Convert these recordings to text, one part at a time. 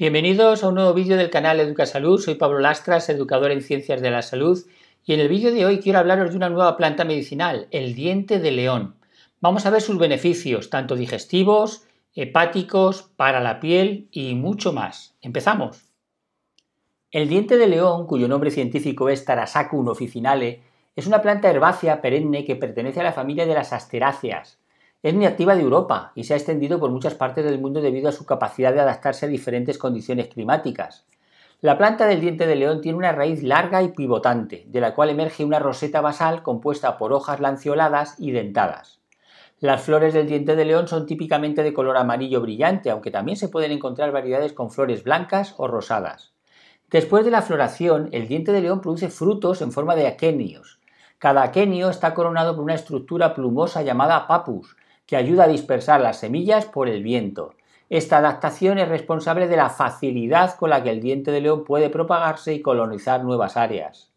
Bienvenidos a un nuevo vídeo del canal EducaSalud, Soy Pablo Lastras, educador en ciencias de la salud, y en el vídeo de hoy quiero hablaros de una nueva planta medicinal, el diente de león. Vamos a ver sus beneficios, tanto digestivos, hepáticos, para la piel y mucho más. Empezamos. El diente de león, cuyo nombre científico es Tarasacum officinale, es una planta herbácea perenne que pertenece a la familia de las asteráceas es nativa de Europa y se ha extendido por muchas partes del mundo debido a su capacidad de adaptarse a diferentes condiciones climáticas. La planta del diente de león tiene una raíz larga y pivotante, de la cual emerge una roseta basal compuesta por hojas lanceoladas y dentadas. Las flores del diente de león son típicamente de color amarillo brillante, aunque también se pueden encontrar variedades con flores blancas o rosadas. Después de la floración, el diente de león produce frutos en forma de aquenios. Cada aquenio está coronado por una estructura plumosa llamada papus, que ayuda a dispersar las semillas por el viento. Esta adaptación es responsable de la facilidad con la que el diente de león puede propagarse y colonizar nuevas áreas.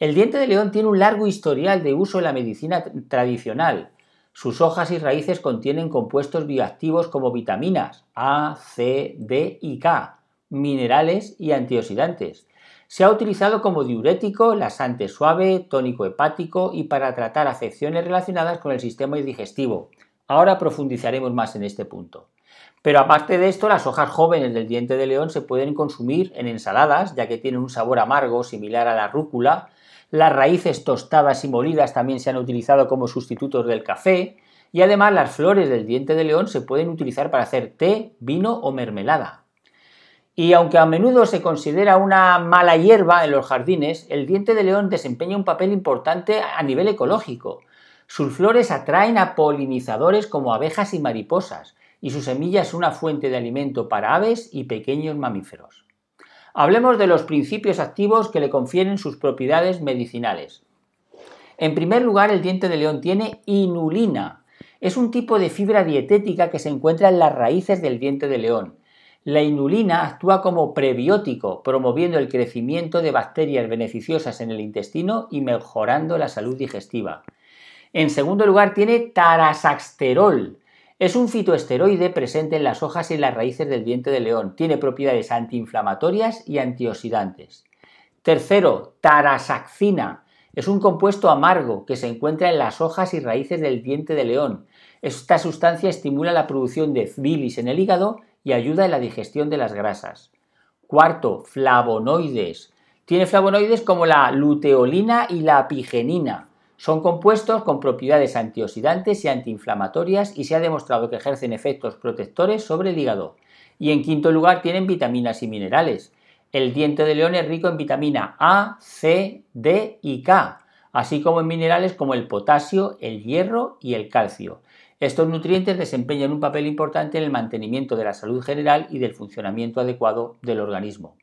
El diente de león tiene un largo historial de uso en la medicina tradicional. Sus hojas y raíces contienen compuestos bioactivos como vitaminas A, C, D y K, minerales y antioxidantes. Se ha utilizado como diurético, laxante suave, tónico hepático y para tratar afecciones relacionadas con el sistema digestivo, Ahora profundizaremos más en este punto. Pero aparte de esto, las hojas jóvenes del diente de león se pueden consumir en ensaladas, ya que tienen un sabor amargo similar a la rúcula. Las raíces tostadas y molidas también se han utilizado como sustitutos del café. Y además las flores del diente de león se pueden utilizar para hacer té, vino o mermelada. Y aunque a menudo se considera una mala hierba en los jardines, el diente de león desempeña un papel importante a nivel ecológico, sus flores atraen a polinizadores como abejas y mariposas, y su semilla es una fuente de alimento para aves y pequeños mamíferos. Hablemos de los principios activos que le confieren sus propiedades medicinales. En primer lugar, el diente de león tiene inulina. Es un tipo de fibra dietética que se encuentra en las raíces del diente de león. La inulina actúa como prebiótico, promoviendo el crecimiento de bacterias beneficiosas en el intestino y mejorando la salud digestiva. En segundo lugar, tiene tarasaxterol. Es un fitoesteroide presente en las hojas y las raíces del diente de león. Tiene propiedades antiinflamatorias y antioxidantes. Tercero, tarasaxina. Es un compuesto amargo que se encuentra en las hojas y raíces del diente de león. Esta sustancia estimula la producción de bilis en el hígado y ayuda en la digestión de las grasas. Cuarto, flavonoides. Tiene flavonoides como la luteolina y la apigenina. Son compuestos con propiedades antioxidantes y antiinflamatorias y se ha demostrado que ejercen efectos protectores sobre el hígado. Y en quinto lugar tienen vitaminas y minerales. El diente de león es rico en vitamina A, C, D y K, así como en minerales como el potasio, el hierro y el calcio. Estos nutrientes desempeñan un papel importante en el mantenimiento de la salud general y del funcionamiento adecuado del organismo.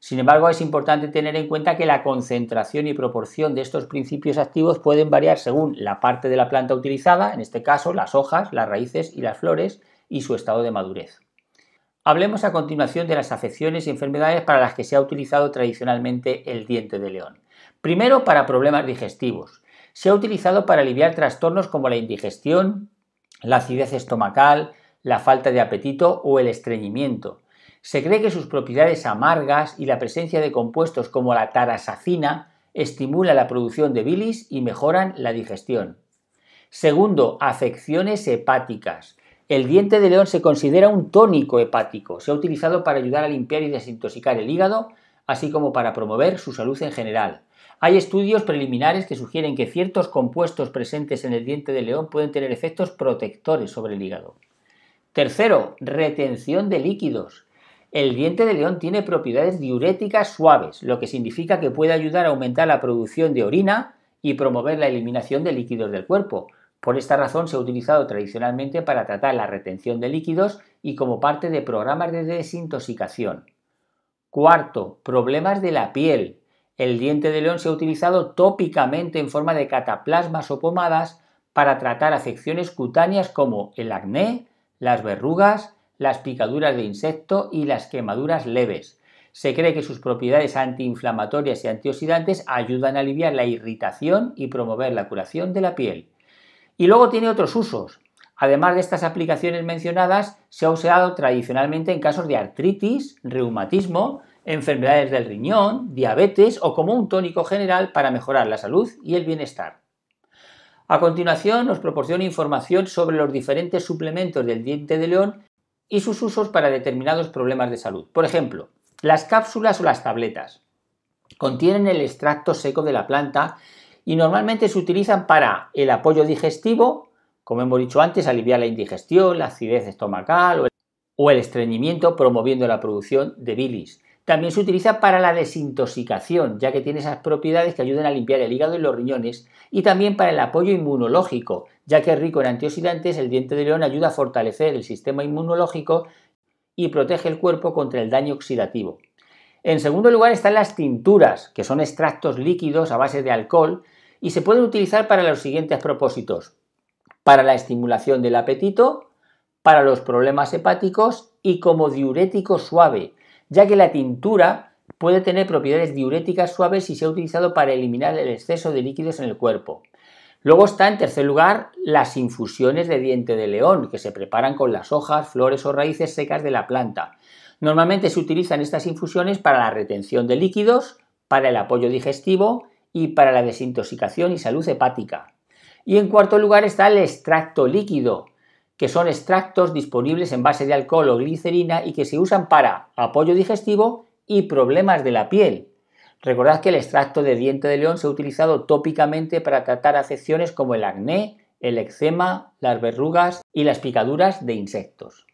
Sin embargo, es importante tener en cuenta que la concentración y proporción de estos principios activos pueden variar según la parte de la planta utilizada, en este caso las hojas, las raíces y las flores, y su estado de madurez. Hablemos a continuación de las afecciones y enfermedades para las que se ha utilizado tradicionalmente el diente de león. Primero, para problemas digestivos. Se ha utilizado para aliviar trastornos como la indigestión, la acidez estomacal, la falta de apetito o el estreñimiento. Se cree que sus propiedades amargas y la presencia de compuestos como la tarasacina estimula la producción de bilis y mejoran la digestión. Segundo, afecciones hepáticas. El diente de león se considera un tónico hepático. Se ha utilizado para ayudar a limpiar y desintoxicar el hígado, así como para promover su salud en general. Hay estudios preliminares que sugieren que ciertos compuestos presentes en el diente de león pueden tener efectos protectores sobre el hígado. Tercero, retención de líquidos. El diente de león tiene propiedades diuréticas suaves, lo que significa que puede ayudar a aumentar la producción de orina y promover la eliminación de líquidos del cuerpo. Por esta razón se ha utilizado tradicionalmente para tratar la retención de líquidos y como parte de programas de desintoxicación. Cuarto, problemas de la piel. El diente de león se ha utilizado tópicamente en forma de cataplasmas o pomadas para tratar afecciones cutáneas como el acné, las verrugas, las picaduras de insecto y las quemaduras leves. Se cree que sus propiedades antiinflamatorias y antioxidantes ayudan a aliviar la irritación y promover la curación de la piel. Y luego tiene otros usos. Además de estas aplicaciones mencionadas, se ha usado tradicionalmente en casos de artritis, reumatismo, enfermedades del riñón, diabetes o como un tónico general para mejorar la salud y el bienestar. A continuación, nos proporciona información sobre los diferentes suplementos del diente de león y sus usos para determinados problemas de salud. Por ejemplo, las cápsulas o las tabletas contienen el extracto seco de la planta y normalmente se utilizan para el apoyo digestivo, como hemos dicho antes, aliviar la indigestión, la acidez estomacal o el estreñimiento, promoviendo la producción de bilis. También se utiliza para la desintoxicación, ya que tiene esas propiedades que ayudan a limpiar el hígado y los riñones, y también para el apoyo inmunológico, ya que es rico en antioxidantes, el diente de león ayuda a fortalecer el sistema inmunológico y protege el cuerpo contra el daño oxidativo. En segundo lugar están las tinturas, que son extractos líquidos a base de alcohol y se pueden utilizar para los siguientes propósitos. Para la estimulación del apetito, para los problemas hepáticos y como diurético suave, ya que la tintura puede tener propiedades diuréticas suaves y se ha utilizado para eliminar el exceso de líquidos en el cuerpo. Luego está, en tercer lugar, las infusiones de diente de león, que se preparan con las hojas, flores o raíces secas de la planta. Normalmente se utilizan estas infusiones para la retención de líquidos, para el apoyo digestivo y para la desintoxicación y salud hepática. Y en cuarto lugar está el extracto líquido, que son extractos disponibles en base de alcohol o glicerina y que se usan para apoyo digestivo y problemas de la piel. Recordad que el extracto de diente de león se ha utilizado tópicamente para tratar afecciones como el acné, el eczema, las verrugas y las picaduras de insectos.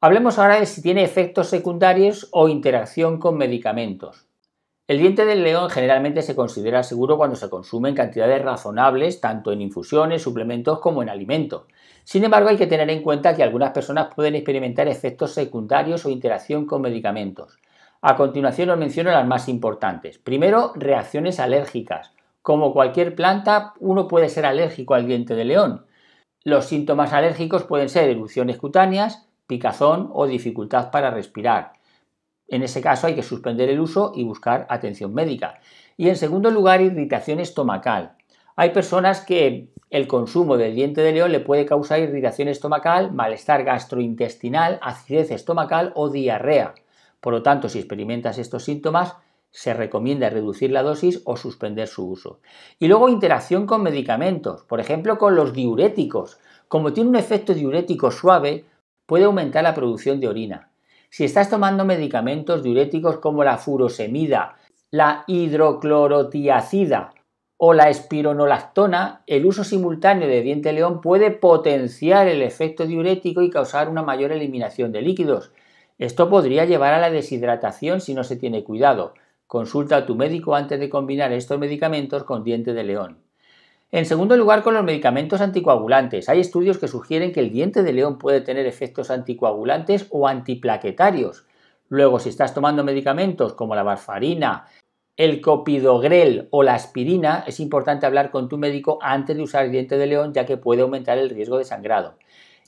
Hablemos ahora de si tiene efectos secundarios o interacción con medicamentos. El diente del león generalmente se considera seguro cuando se consume en cantidades razonables, tanto en infusiones, suplementos como en alimentos. Sin embargo, hay que tener en cuenta que algunas personas pueden experimentar efectos secundarios o interacción con medicamentos. A continuación os menciono las más importantes. Primero, reacciones alérgicas. Como cualquier planta, uno puede ser alérgico al diente de león. Los síntomas alérgicos pueden ser erupciones cutáneas, picazón o dificultad para respirar. En ese caso hay que suspender el uso y buscar atención médica. Y en segundo lugar, irritación estomacal. Hay personas que el consumo del diente de león le puede causar irritación estomacal, malestar gastrointestinal, acidez estomacal o diarrea. Por lo tanto, si experimentas estos síntomas, se recomienda reducir la dosis o suspender su uso. Y luego interacción con medicamentos, por ejemplo con los diuréticos. Como tiene un efecto diurético suave, puede aumentar la producción de orina. Si estás tomando medicamentos diuréticos como la furosemida, la hidroclorotiacida o la espironolactona, el uso simultáneo de diente león puede potenciar el efecto diurético y causar una mayor eliminación de líquidos. Esto podría llevar a la deshidratación si no se tiene cuidado. Consulta a tu médico antes de combinar estos medicamentos con diente de león. En segundo lugar, con los medicamentos anticoagulantes. Hay estudios que sugieren que el diente de león puede tener efectos anticoagulantes o antiplaquetarios. Luego, si estás tomando medicamentos como la barfarina, el copidogrel o la aspirina, es importante hablar con tu médico antes de usar el diente de león ya que puede aumentar el riesgo de sangrado.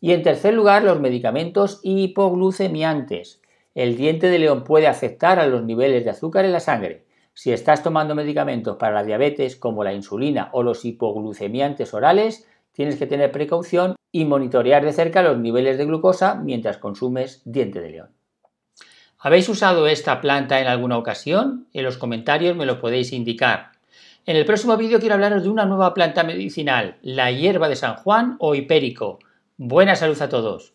Y en tercer lugar, los medicamentos hipoglucemiantes. El diente de león puede afectar a los niveles de azúcar en la sangre. Si estás tomando medicamentos para la diabetes como la insulina o los hipoglucemiantes orales, tienes que tener precaución y monitorear de cerca los niveles de glucosa mientras consumes diente de león. ¿Habéis usado esta planta en alguna ocasión? En los comentarios me lo podéis indicar. En el próximo vídeo quiero hablaros de una nueva planta medicinal, la hierba de San Juan o hipérico. Buena salud a todos.